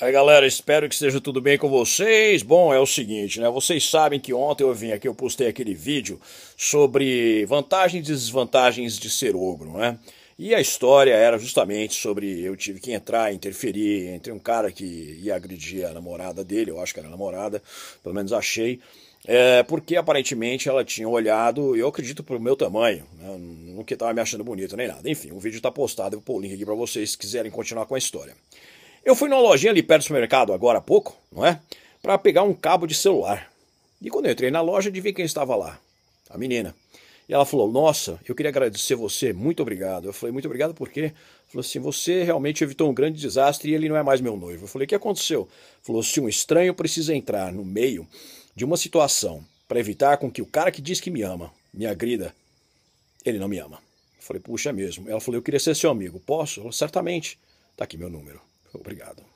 Aí galera, espero que esteja tudo bem com vocês. Bom, é o seguinte, né? Vocês sabem que ontem eu vim aqui, eu postei aquele vídeo sobre vantagens e desvantagens de ser ogro, né? E a história era justamente sobre eu tive que entrar, interferir entre um cara que ia agredir a namorada dele, eu acho que era a namorada, pelo menos achei, é, porque aparentemente ela tinha olhado, eu acredito, pro meu tamanho, né? não que tava me achando bonito nem nada. Enfim, o vídeo tá postado, eu vou pôr o link aqui para vocês se quiserem continuar com a história. Eu fui numa lojinha ali perto do supermercado agora há pouco, não é? Para pegar um cabo de celular. E quando eu entrei na loja, adivinha quem estava lá? A menina. E ela falou: Nossa, eu queria agradecer você, muito obrigado. Eu falei: Muito obrigado por quê? Falou assim: Você realmente evitou um grande desastre e ele não é mais meu noivo. Eu falei: O que aconteceu? Falou: Se um estranho precisa entrar no meio de uma situação para evitar com que o cara que diz que me ama me agrida, ele não me ama. Eu falei: Puxa, é mesmo. Ela falou: Eu queria ser seu amigo. Posso? Eu falei, Certamente. Tá aqui meu número. Obrigado.